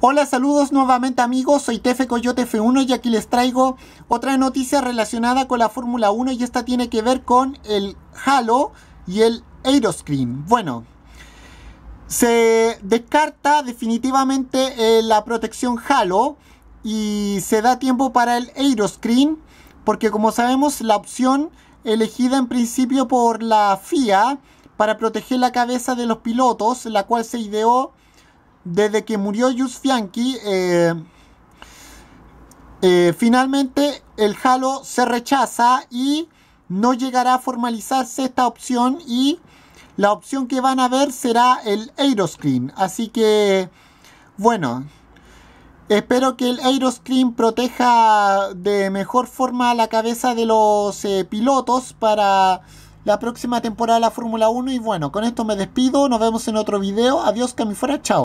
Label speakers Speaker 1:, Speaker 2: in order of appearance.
Speaker 1: Hola, saludos nuevamente amigos, soy Tefe Coyote F1 y aquí les traigo otra noticia relacionada con la Fórmula 1 y esta tiene que ver con el Halo y el Aeroscreen. Bueno, se descarta definitivamente eh, la protección Halo y se da tiempo para el Aeroscreen porque como sabemos la opción elegida en principio por la FIA para proteger la cabeza de los pilotos, la cual se ideó desde que murió Jus Fianchi, eh, eh, finalmente el Halo se rechaza y no llegará a formalizarse esta opción y la opción que van a ver será el Aeroscreen. Así que, bueno, espero que el Aeroscreen proteja de mejor forma la cabeza de los eh, pilotos para la próxima temporada de la Fórmula 1. Y bueno, con esto me despido. Nos vemos en otro video. Adiós, Camifora. Chao.